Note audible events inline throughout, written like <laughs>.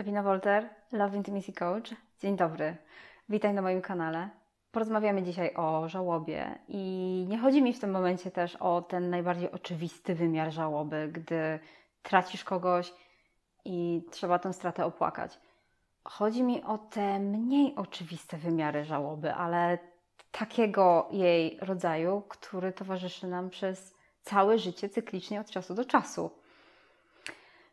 Sabina Wolter, Love Intimacy Coach. Dzień dobry, witaj na moim kanale. Porozmawiamy dzisiaj o żałobie i nie chodzi mi w tym momencie też o ten najbardziej oczywisty wymiar żałoby, gdy tracisz kogoś i trzeba tę stratę opłakać. Chodzi mi o te mniej oczywiste wymiary żałoby, ale takiego jej rodzaju, który towarzyszy nam przez całe życie cyklicznie od czasu do czasu.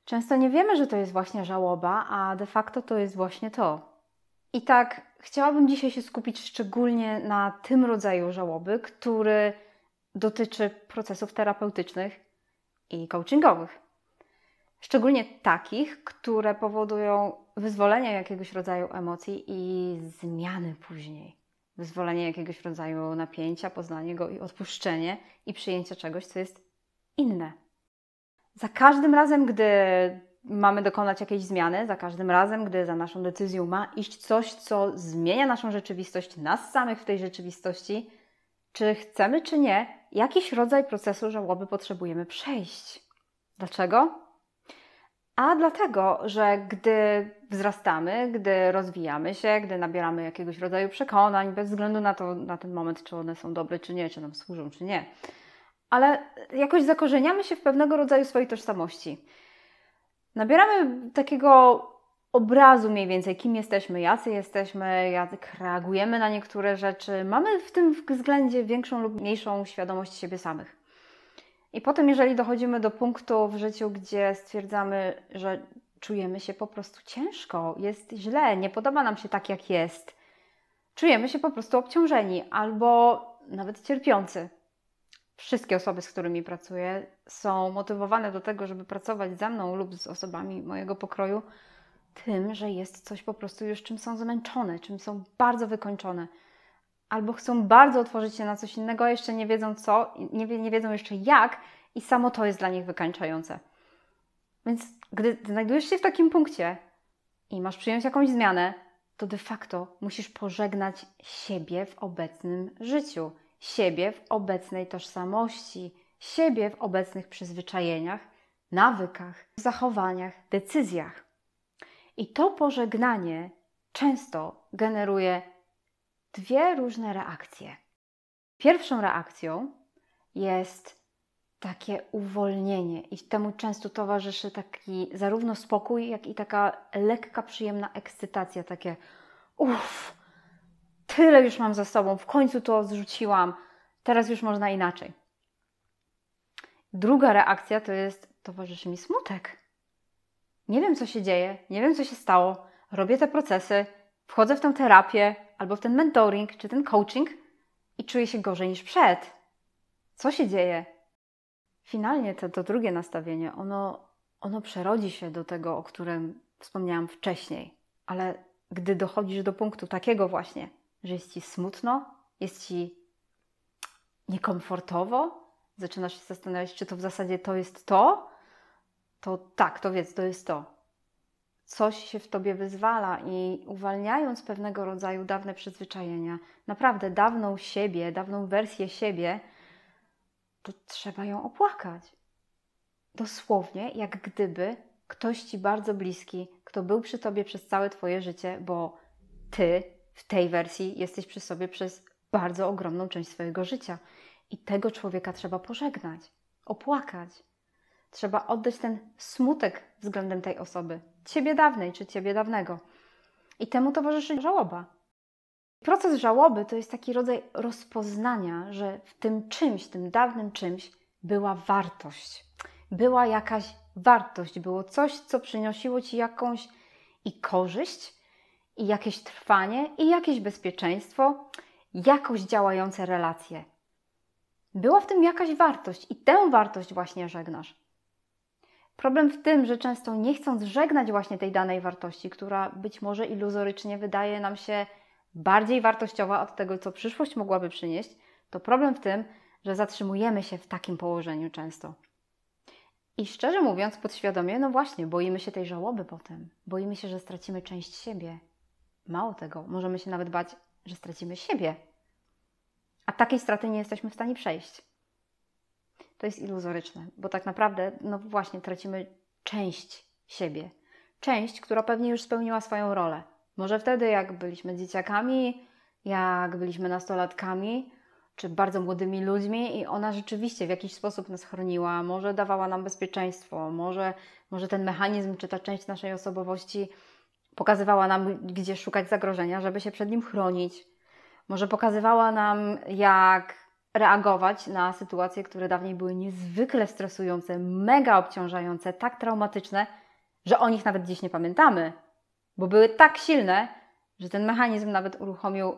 Często nie wiemy, że to jest właśnie żałoba, a de facto to jest właśnie to. I tak chciałabym dzisiaj się skupić szczególnie na tym rodzaju żałoby, który dotyczy procesów terapeutycznych i coachingowych. Szczególnie takich, które powodują wyzwolenie jakiegoś rodzaju emocji i zmiany później. Wyzwolenie jakiegoś rodzaju napięcia, poznanie go i odpuszczenie i przyjęcie czegoś, co jest inne. Za każdym razem, gdy mamy dokonać jakiejś zmiany, za każdym razem, gdy za naszą decyzją ma iść coś, co zmienia naszą rzeczywistość, nas samych w tej rzeczywistości, czy chcemy, czy nie, jakiś rodzaj procesu żałoby potrzebujemy przejść. Dlaczego? A dlatego, że gdy wzrastamy, gdy rozwijamy się, gdy nabieramy jakiegoś rodzaju przekonań, bez względu na to, na ten moment, czy one są dobre, czy nie, czy nam służą, czy nie, ale jakoś zakorzeniamy się w pewnego rodzaju swojej tożsamości. Nabieramy takiego obrazu mniej więcej, kim jesteśmy, jacy jesteśmy, jak reagujemy na niektóre rzeczy. Mamy w tym względzie większą lub mniejszą świadomość siebie samych. I potem, jeżeli dochodzimy do punktu w życiu, gdzie stwierdzamy, że czujemy się po prostu ciężko, jest źle, nie podoba nam się tak, jak jest, czujemy się po prostu obciążeni albo nawet cierpiący wszystkie osoby, z którymi pracuję, są motywowane do tego, żeby pracować ze mną lub z osobami mojego pokroju, tym, że jest coś po prostu już, czym są zmęczone, czym są bardzo wykończone. Albo chcą bardzo otworzyć się na coś innego, a jeszcze nie wiedzą co, nie, nie wiedzą jeszcze jak, i samo to jest dla nich wykańczające. Więc gdy znajdujesz się w takim punkcie i masz przyjąć jakąś zmianę, to de facto musisz pożegnać siebie w obecnym życiu siebie w obecnej tożsamości, siebie w obecnych przyzwyczajeniach, nawykach, zachowaniach, decyzjach. I to pożegnanie często generuje dwie różne reakcje. Pierwszą reakcją jest takie uwolnienie, i temu często towarzyszy taki zarówno spokój, jak i taka lekka, przyjemna ekscytacja, takie uff, tyle już mam za sobą, w końcu to zrzuciłam, teraz już można inaczej. Druga reakcja to jest, towarzyszy mi smutek. Nie wiem, co się dzieje, nie wiem, co się stało, robię te procesy, wchodzę w tę terapię albo w ten mentoring czy ten coaching i czuję się gorzej niż przed. Co się dzieje? Finalnie to, to drugie nastawienie, ono, ono przerodzi się do tego, o którym wspomniałam wcześniej, ale gdy dochodzisz do punktu takiego właśnie, że jest ci smutno, jest ci niekomfortowo, zaczynasz się zastanawiać, czy to w zasadzie to jest to, to tak, to wiedz, to jest to. Coś się w tobie wyzwala i uwalniając pewnego rodzaju dawne przyzwyczajenia, naprawdę dawną siebie, dawną wersję siebie, to trzeba ją opłakać. Dosłownie, jak gdyby ktoś ci bardzo bliski, kto był przy tobie przez całe twoje życie, bo ty w tej wersji jesteś przy sobie przez bardzo ogromną część swojego życia i tego człowieka trzeba pożegnać, opłakać. Trzeba oddać ten smutek względem tej osoby, ciebie dawnej czy ciebie dawnego. I temu towarzyszy żałoba. Proces żałoby to jest taki rodzaj rozpoznania, że w tym czymś, tym dawnym czymś była wartość. Była jakaś wartość, było coś, co przynosiło ci jakąś i korzyść, i jakieś trwanie, i jakieś bezpieczeństwo, jakoś działające relacje. Była w tym jakaś wartość i tę wartość właśnie żegnasz. Problem w tym, że często nie chcąc żegnać właśnie tej danej wartości, która być może iluzorycznie wydaje nam się bardziej wartościowa od tego, co przyszłość mogłaby przynieść, to problem w tym, że zatrzymujemy się w takim położeniu często. I szczerze mówiąc, podświadomie, no właśnie, boimy się tej żałoby potem. Boimy się, że stracimy część siebie, Mało tego, możemy się nawet bać, że stracimy siebie. A takiej straty nie jesteśmy w stanie przejść. To jest iluzoryczne, bo tak naprawdę, no właśnie, tracimy część siebie. Część, która pewnie już spełniła swoją rolę. Może wtedy, jak byliśmy dzieciakami, jak byliśmy nastolatkami, czy bardzo młodymi ludźmi, i ona rzeczywiście w jakiś sposób nas chroniła, może dawała nam bezpieczeństwo, może, może ten mechanizm, czy ta część naszej osobowości Pokazywała nam, gdzie szukać zagrożenia, żeby się przed nim chronić. Może pokazywała nam, jak reagować na sytuacje, które dawniej były niezwykle stresujące, mega obciążające, tak traumatyczne, że o nich nawet dziś nie pamiętamy, bo były tak silne, że ten mechanizm nawet uruchomił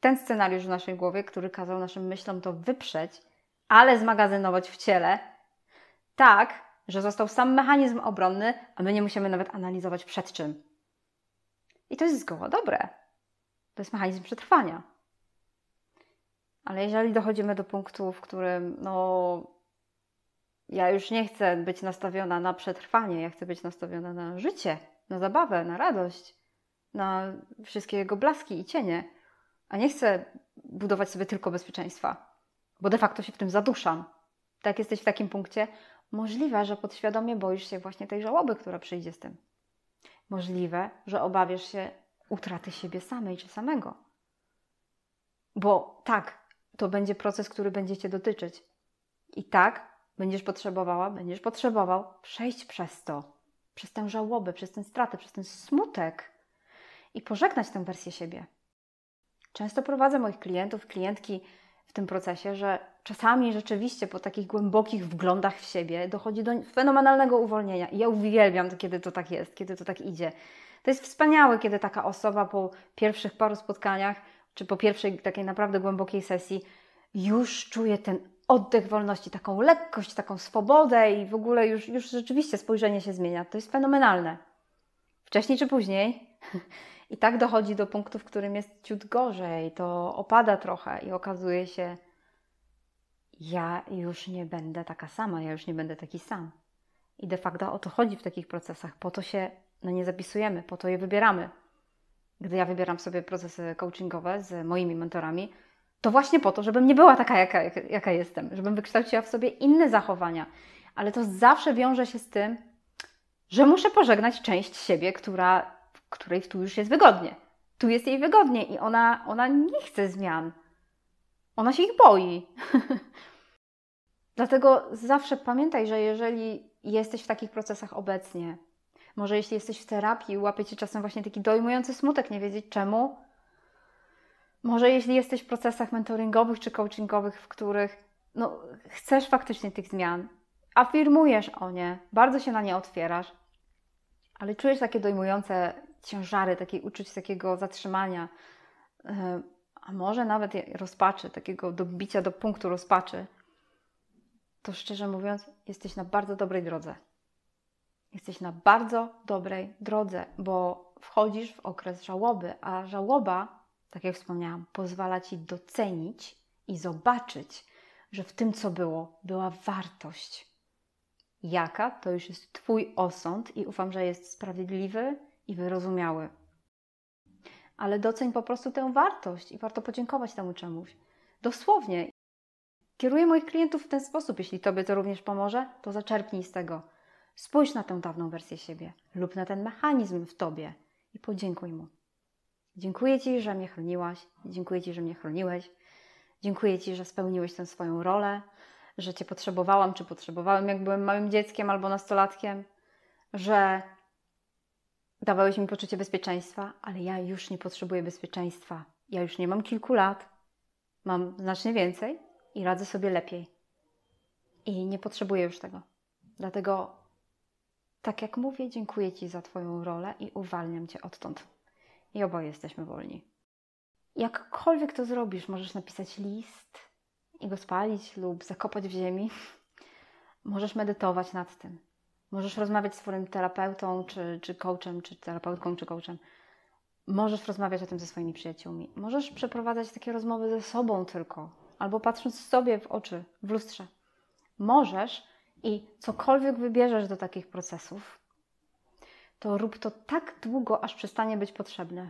ten scenariusz w naszej głowie, który kazał naszym myślom to wyprzeć, ale zmagazynować w ciele, tak, że został sam mechanizm obronny, a my nie musimy nawet analizować przed czym. I to jest zgoła dobre. To jest mechanizm przetrwania. Ale jeżeli dochodzimy do punktu, w którym no, ja już nie chcę być nastawiona na przetrwanie, ja chcę być nastawiona na życie, na zabawę, na radość, na wszystkie jego blaski i cienie, a nie chcę budować sobie tylko bezpieczeństwa, bo de facto się w tym zaduszam. Tak jesteś w takim punkcie, możliwe, że podświadomie boisz się właśnie tej żałoby, która przyjdzie z tym. Możliwe, że obawiasz się utraty siebie samej czy samego. Bo tak, to będzie proces, który będzie Cię dotyczyć. I tak, będziesz potrzebowała, będziesz potrzebował przejść przez to, przez tę żałobę, przez tę stratę, przez ten smutek i pożegnać tę wersję siebie. Często prowadzę moich klientów, klientki w tym procesie, że czasami rzeczywiście po takich głębokich wglądach w siebie dochodzi do fenomenalnego uwolnienia. I ja uwielbiam to, kiedy to tak jest, kiedy to tak idzie. To jest wspaniałe, kiedy taka osoba po pierwszych paru spotkaniach, czy po pierwszej takiej naprawdę głębokiej sesji, już czuje ten oddech wolności, taką lekkość, taką swobodę i w ogóle już, już rzeczywiście spojrzenie się zmienia. To jest fenomenalne. Wcześniej czy później. <laughs> I tak dochodzi do punktu, w którym jest ciut gorzej, to opada trochę i okazuje się, ja już nie będę taka sama, ja już nie będę taki sam. I de facto o to chodzi w takich procesach. Po to się na no, nie zapisujemy, po to je wybieramy. Gdy ja wybieram sobie procesy coachingowe z moimi mentorami, to właśnie po to, żebym nie była taka, jaka, jaka jestem, żebym wykształciła w sobie inne zachowania. Ale to zawsze wiąże się z tym, że muszę pożegnać część siebie, która, której tu już jest wygodnie. Tu jest jej wygodnie i ona, ona nie chce zmian. Ona się ich boi. <laughs> Dlatego zawsze pamiętaj, że jeżeli jesteś w takich procesach obecnie, może jeśli jesteś w terapii, łapie cię czasem właśnie taki dojmujący smutek, nie wiedzieć czemu. Może jeśli jesteś w procesach mentoringowych czy coachingowych, w których no, chcesz faktycznie tych zmian, afirmujesz o nie, bardzo się na nie otwierasz, ale czujesz takie dojmujące ciężary, takie uczuć takiego zatrzymania, e, a może nawet rozpaczy, takiego dobicia do punktu rozpaczy to szczerze mówiąc, jesteś na bardzo dobrej drodze. Jesteś na bardzo dobrej drodze, bo wchodzisz w okres żałoby, a żałoba, tak jak wspomniałam, pozwala ci docenić i zobaczyć, że w tym, co było, była wartość. Jaka to już jest Twój osąd i ufam, że jest sprawiedliwy i wyrozumiały. Ale doceń po prostu tę wartość i warto podziękować temu czemuś. Dosłownie, Kieruję moich klientów w ten sposób. Jeśli Tobie to również pomoże, to zaczerpnij z tego. Spójrz na tę dawną wersję siebie lub na ten mechanizm w Tobie i podziękuj mu. Dziękuję Ci, że mnie chroniłaś, dziękuję Ci, że mnie chroniłeś, dziękuję Ci, że spełniłeś tę swoją rolę, że Cię potrzebowałam, czy potrzebowałem, jak byłem małym dzieckiem albo nastolatkiem, że dawałeś mi poczucie bezpieczeństwa, ale ja już nie potrzebuję bezpieczeństwa. Ja już nie mam kilku lat, mam znacznie więcej i radzę sobie lepiej. I nie potrzebuję już tego. Dlatego, tak jak mówię, dziękuję Ci za Twoją rolę i uwalniam Cię odtąd. I oboje jesteśmy wolni. Jakkolwiek to zrobisz, możesz napisać list i go spalić lub zakopać w ziemi. Możesz medytować nad tym. Możesz rozmawiać z swoim terapeutą, czy, czy coachem, czy terapeutką, czy coachem. Możesz rozmawiać o tym ze swoimi przyjaciółmi. Możesz przeprowadzać takie rozmowy ze sobą tylko, albo patrząc sobie w oczy, w lustrze. Możesz i cokolwiek wybierzesz do takich procesów, to rób to tak długo, aż przestanie być potrzebne.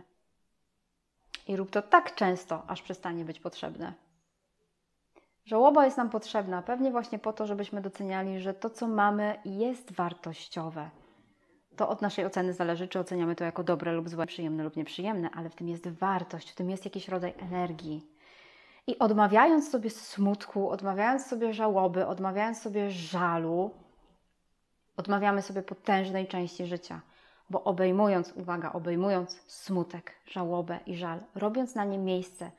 I rób to tak często, aż przestanie być potrzebne. Żałoba jest nam potrzebna pewnie właśnie po to, żebyśmy doceniali, że to, co mamy, jest wartościowe. To od naszej oceny zależy, czy oceniamy to jako dobre lub złe, przyjemne lub nieprzyjemne, ale w tym jest wartość, w tym jest jakiś rodzaj energii. I odmawiając sobie smutku, odmawiając sobie żałoby, odmawiając sobie żalu, odmawiamy sobie potężnej części życia, bo obejmując, uwaga, obejmując smutek, żałobę i żal, robiąc na nie miejsce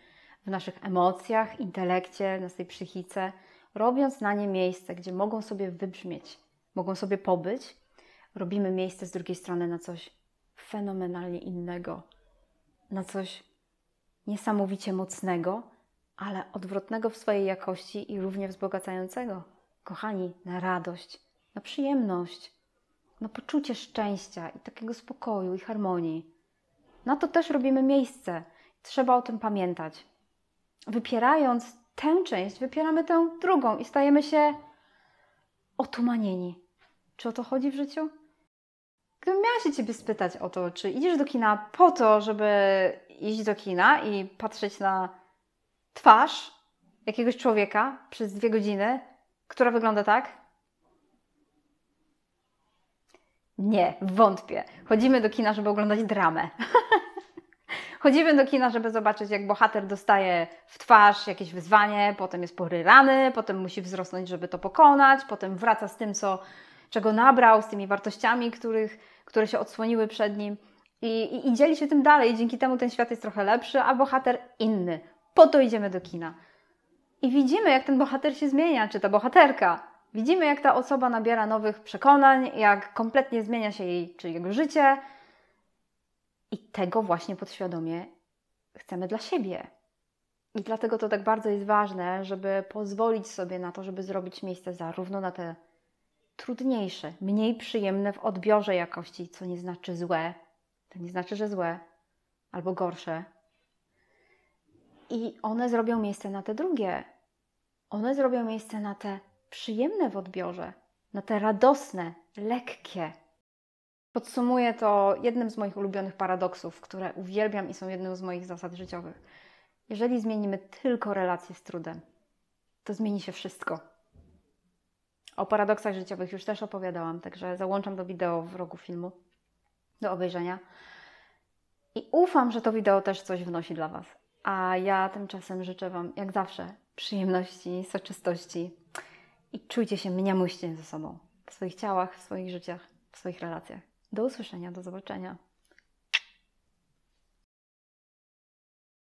w naszych emocjach, intelekcie, w naszej psychice, robiąc na nie miejsce, gdzie mogą sobie wybrzmieć, mogą sobie pobyć, robimy miejsce z drugiej strony na coś fenomenalnie innego, na coś niesamowicie mocnego, ale odwrotnego w swojej jakości i równie wzbogacającego. Kochani, na radość, na przyjemność, na poczucie szczęścia i takiego spokoju i harmonii. Na to też robimy miejsce. Trzeba o tym pamiętać. Wypierając tę część, wypieramy tę drugą i stajemy się otumanieni. Czy o to chodzi w życiu? Gdybym miała się Ciebie spytać o to, czy idziesz do kina po to, żeby iść do kina i patrzeć na twarz jakiegoś człowieka przez dwie godziny, która wygląda tak? Nie, wątpię. Chodzimy do kina, żeby oglądać dramę. <laughs> Chodzimy do kina, żeby zobaczyć, jak bohater dostaje w twarz jakieś wyzwanie, potem jest poryrany, potem musi wzrosnąć, żeby to pokonać, potem wraca z tym, co, czego nabrał, z tymi wartościami, których, które się odsłoniły przed nim. I, i, I dzieli się tym dalej. Dzięki temu ten świat jest trochę lepszy, a bohater inny, po to idziemy do kina. I widzimy, jak ten bohater się zmienia, czy ta bohaterka. Widzimy, jak ta osoba nabiera nowych przekonań, jak kompletnie zmienia się jej czy jego życie. I tego właśnie podświadomie chcemy dla siebie. I dlatego to tak bardzo jest ważne, żeby pozwolić sobie na to, żeby zrobić miejsce zarówno na te trudniejsze, mniej przyjemne w odbiorze jakości, co nie znaczy złe, to nie znaczy, że złe albo gorsze, i one zrobią miejsce na te drugie. One zrobią miejsce na te przyjemne w odbiorze, na te radosne, lekkie. Podsumuję to jednym z moich ulubionych paradoksów, które uwielbiam i są jedną z moich zasad życiowych. Jeżeli zmienimy tylko relacje z trudem, to zmieni się wszystko. O paradoksach życiowych już też opowiadałam, także załączam do wideo w rogu filmu do obejrzenia. I ufam, że to wideo też coś wnosi dla Was. A ja tymczasem życzę Wam, jak zawsze, przyjemności, soczystości i czujcie się mniamuśnie ze sobą w swoich ciałach, w swoich życiach, w swoich relacjach. Do usłyszenia, do zobaczenia.